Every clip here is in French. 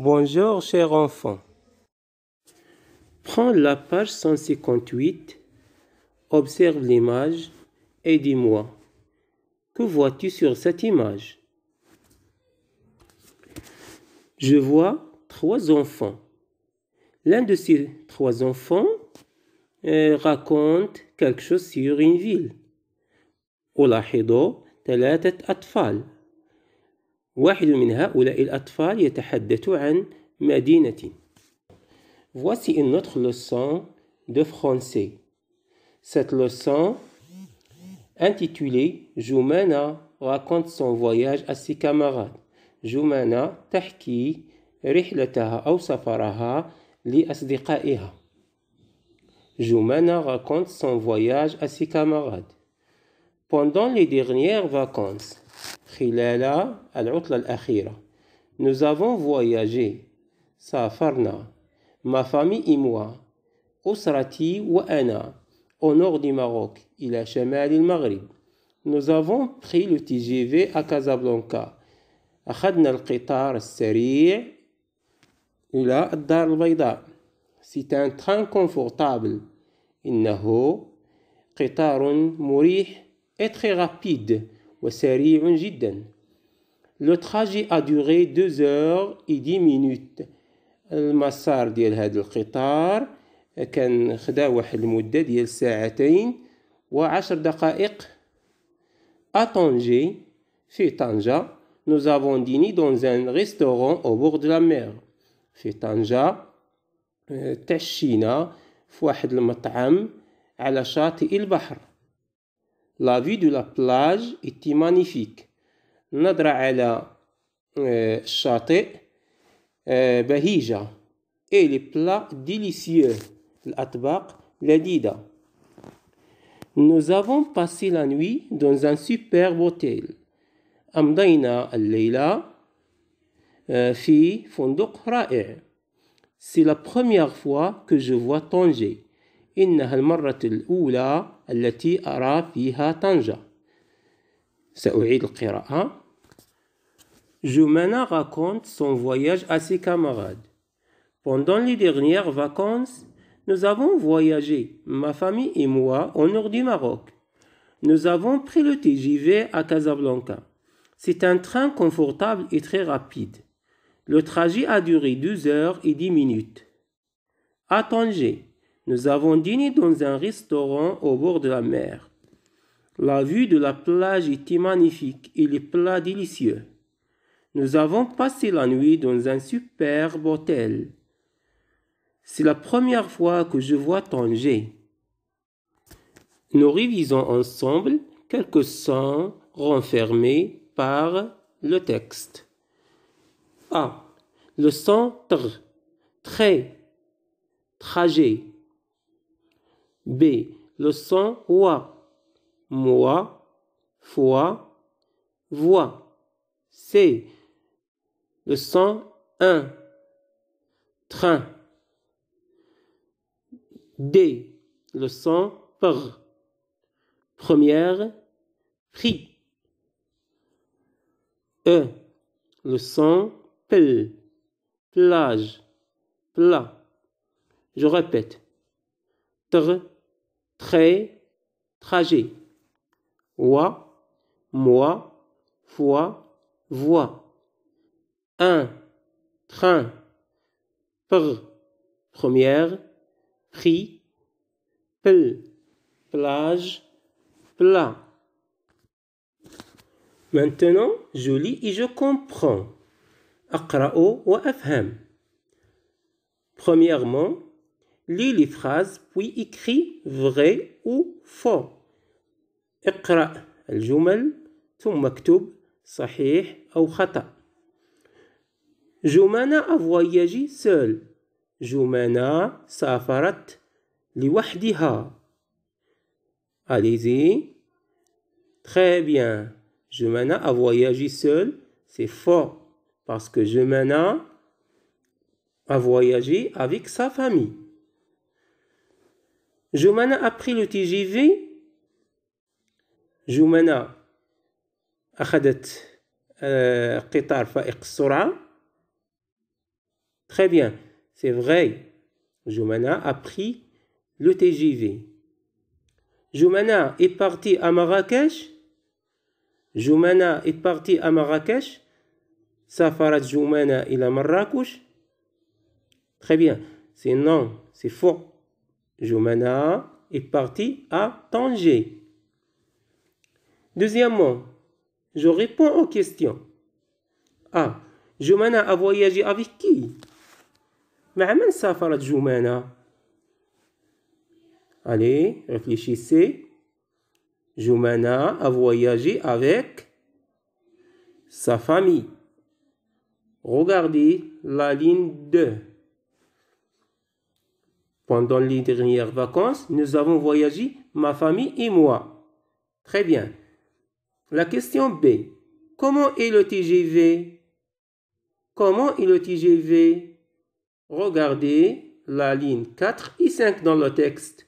Bonjour, cher enfant. Prends la page 158, observe l'image et dis-moi, que vois-tu sur cette image Je vois trois enfants. L'un de ces trois enfants euh, raconte quelque chose sur une ville. واحد من هؤلاء الأطفال يتحدث عن مدينة. Voici une autre leçon de français. Cette leçon, intitulée Joumana raconte son voyage à ses camarades. جمانة تحكي رحلتها أو سفرها لأصدقائها. جمانة raconte son voyage à ses camarades. pendant les dernières vacances, nous avons voyagé, Safarna, ma famille et moi, Osrati wa Ana, au nord du Maroc, il a Shemal al Maghrib. Nous avons pris le TGV à Casablanca. أخذنا القطار السريع إلى الدار البيضاء. C'est un train confortable. un قطار مريح très rapide وسريع جدا. Le trajet a duré 2 heures et 10 minutes. المسار ديال هذا القطار كان خدا واحد المدة ديال ساعتين وعشر دقائق à Tanger, في طنجة, nous avons dîné dans un restaurant au bord de la mer. في طنجة تعشينا في واحد المطعم على شاطئ البحر La vue de la plage était magnifique. نظرة على الشاطئ بهيجة et les plats délicieux الأطباق لذيذة Nous avons passé la nuit dans un superbe hôtel. أمضينا الليلة في فندق رائع. C'est la première fois que je vois Tanger. إنها المرة الأولى التي Jumana raconte son voyage à ses camarades. Pendant les dernières vacances, nous avons voyagé, ma famille et moi, au nord du Maroc. Nous avons pris le TGV à Casablanca. C'est un train confortable et très rapide. Le trajet a duré deux heures et dix minutes. À Tanger, nous avons dîné dans un restaurant au bord de la mer. La vue de la plage était magnifique et les plats délicieux. Nous avons passé la nuit dans un superbe hôtel. C'est la première fois que je vois Tanger. Nous révisons ensemble quelques sons renfermés par le texte. A. Ah, le son tr, trajet. B. Le son wa. Moi, fois, voix. C. Le son un. Train. D. Le son par. Première. Prix. E. Le son pel. Plage. Plat. Je répète trait, trajet. Wa moi, fois, voix. Un, train. Pr, première. Prix, pl. plage, plat. Maintenant, je lis et je comprends. ou fm Premièrement, lis les phrases, puis écris vrai ou faux. les الجمل ثم اكتب صحيح ou خطأ. Jumana a voyagé seule. جمانة سافرت لوحدها. Allez-y. Très bien. Jumana a voyagé seule. C'est faux. Parce que Jumana a voyagé avec sa famille. Jumana a pris le TGV. un train à le TGV. Très bien, c'est vrai. Jumana a pris le TGV. Jumana est parti à Marrakech. Jumana est parti à Marrakech. Safarat Joumana à Marrakech. Très bien, c'est non, c'est faux. Jumana est parti à Tanger. Deuxièmement, je réponds aux questions. Ah, Jumana a voyagé avec qui qui Allez, réfléchissez. Jumana a voyagé avec sa famille. Regardez la ligne 2. Pendant les dernières vacances, nous avons voyagé, ma famille et moi. Très bien. La question B. Comment est le TGV Comment est le TGV Regardez la ligne 4 et 5 dans le texte.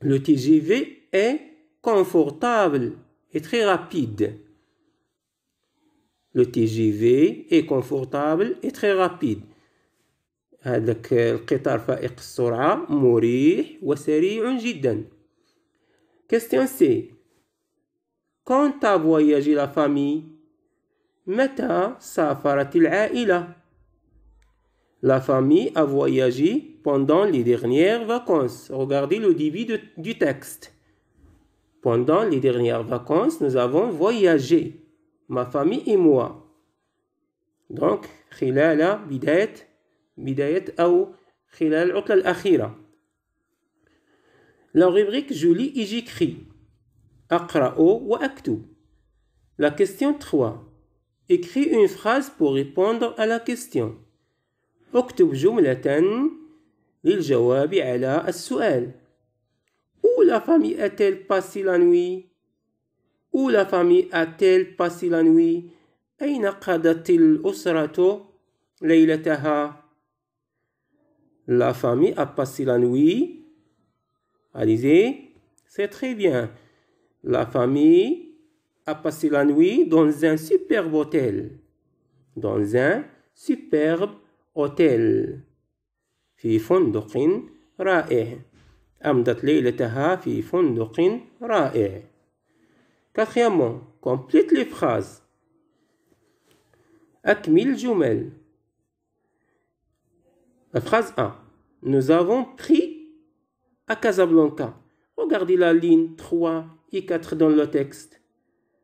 Le TGV est confortable et très rapide. Le TGV est confortable et très rapide. Question C Quand a voyagé la famille La famille a voyagé pendant les dernières vacances. Regardez le début du texte. Pendant les dernières vacances, nous avons voyagé. Ma famille et moi. Donc, خلال بداية أو خلال العطلة الأخيرة لا غيبغيك جولي إيجي كخي أقرأ وأكتب لا كيستيون تخوا إكخي أون فراز بو غيبوندغ على كيستيون أكتب جملة للجواب على السؤال أو لا فامي أتيل باسي لا نوي أو لا فامي أتيل باسي لا نوي أين قضت الأسرة ليلتها؟ la famille a passé la nuit Allez-y. C'est très bien. La famille a passé la nuit dans un superbe hôtel. Dans un superbe hôtel. في فندق رائع. أمضت ليلتها في فندق رائع. Quatrièmement, Complete les phrases. أكمل الجمل. La phrase A. Nous avons pris à Casablanca. Regardez la ligne 3 et 4 dans le texte.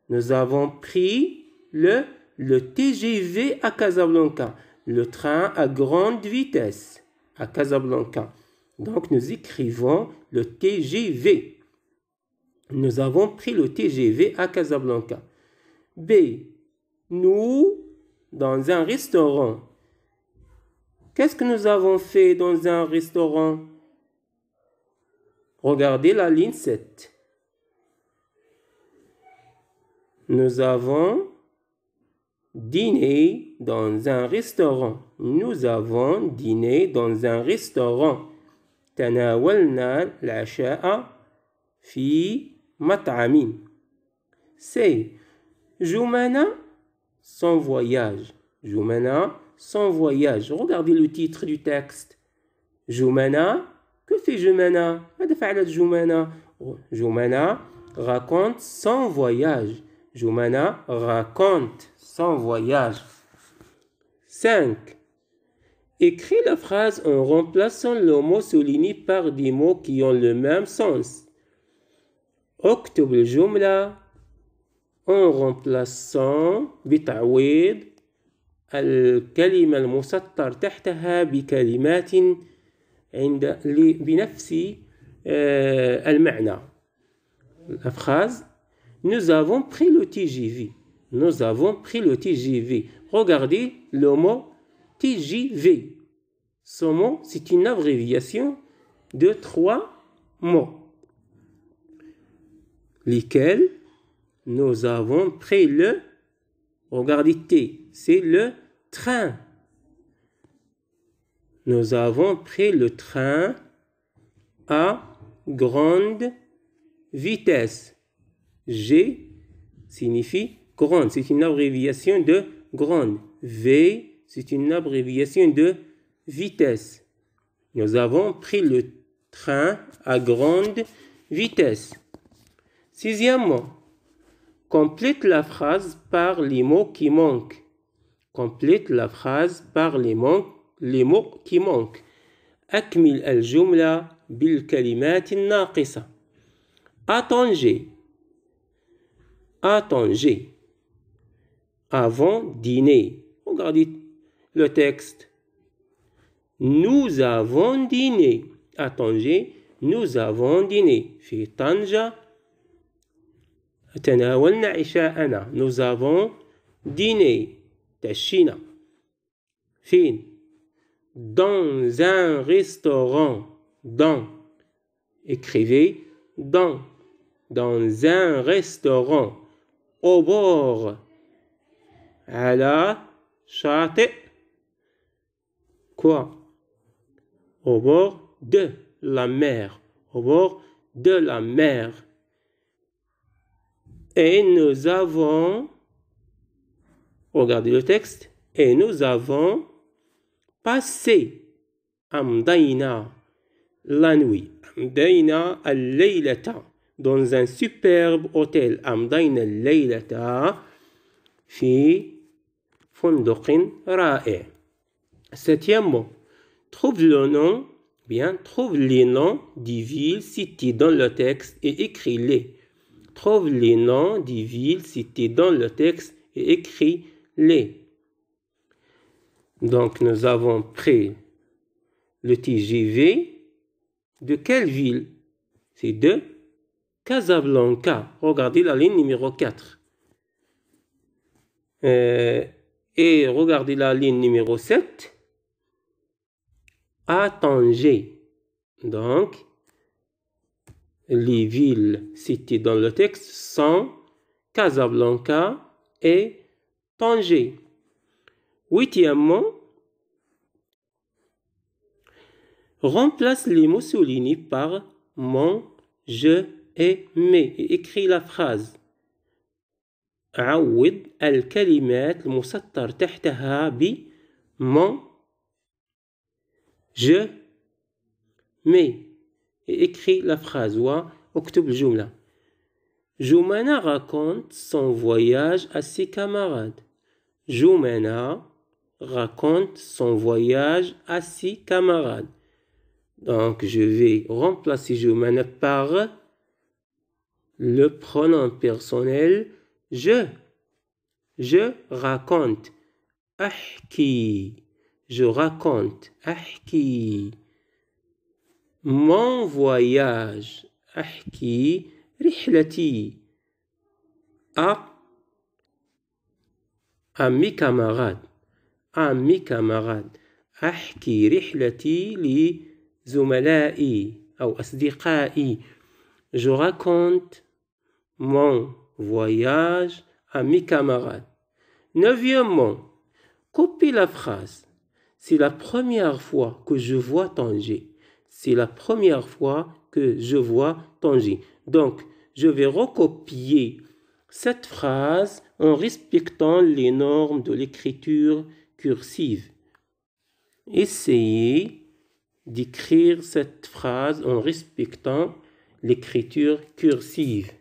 Nous avons pris le, le TGV à Casablanca, le train à grande vitesse à Casablanca. Donc nous écrivons le TGV. Nous avons pris le TGV à Casablanca. B. Nous, dans un restaurant Qu'est-ce que nous avons fait dans un restaurant Regardez la ligne 7. Nous avons dîné dans un restaurant. Nous avons dîné dans un restaurant. تناولنا العشاء في مطعم. C'est Joumana, son voyage. Sans voyage. Regardez le titre du texte. Jumana, que fait Jumana Jumana Jumana raconte sans voyage. Jumana raconte sans voyage. 5. Écris la phrase en remplaçant le mot souligné par des mots qui ont le même sens. Octobre jumla en remplaçant bitawid la phrase Nous avons pris le TGV. Nous avons pris le TGV. Regardez le mot TGV. Ce mot, c'est une abréviation de trois mots. Lesquels Nous avons pris le. Regardez T c'est le train. Nous avons pris le train à grande vitesse. G signifie grande, c'est une abréviation de grande. V, c'est une abréviation de vitesse. Nous avons pris le train à grande vitesse. Sixièmement, complète la phrase par les mots qui manquent. Complète la phrase par les, mots qui manquent. أكمل الجملة بالكلمات الناقصة. À Tanger. À Tanger. Avant dîner. Regardez le texte. Nous avons dîné. À nous avons dîné. Fi طنجة تناولنا عشاءنا. Nous avons dîné. China. Chine. Dans un restaurant. Dans. Écrivez dans. Dans un restaurant. Au bord. À la châte. Quoi? Au bord de la mer. Au bord de la mer. Et nous avons Regardez le texte. Et nous avons passé Amdaina la nuit. Amdaina al dans un superbe hôtel. Amdaina al fi fondokin ra'e. Septième mot. Trouve le nom, bien, trouve les noms des villes citées dans le texte et écris-les. Trouve les noms des villes citées dans le texte et écris les. Donc nous avons pris le TGV de quelle ville C'est de Casablanca. Regardez la ligne numéro 4. Euh, et regardez la ligne numéro 7 à Tanger. Donc, les villes citées dans le texte sont Casablanca et Tanger. Huitièmement, remplace les mots soulignés par mon, je et mes et écris la phrase. عوض الكلمات المسطر تحتها ب mon, je, me. et écris la phrase ou الجمله Joumana raconte son voyage à ses camarades. Joumana raconte son voyage à ses camarades. Donc, je vais remplacer Joumana par le pronom personnel je. Je raconte. Ahki. Je raconte. Ahki. Mon voyage. Ahki رحلتي à à mes camarades à mes camarades li رحلتي لزملائي je raconte mon voyage à mes camarades. mot. copie la phrase. C'est la première fois que je vois Tanger. C'est la première fois je vois tangible. Donc, je vais recopier cette phrase en respectant les normes de l'écriture cursive. Essayez d'écrire cette phrase en respectant l'écriture cursive.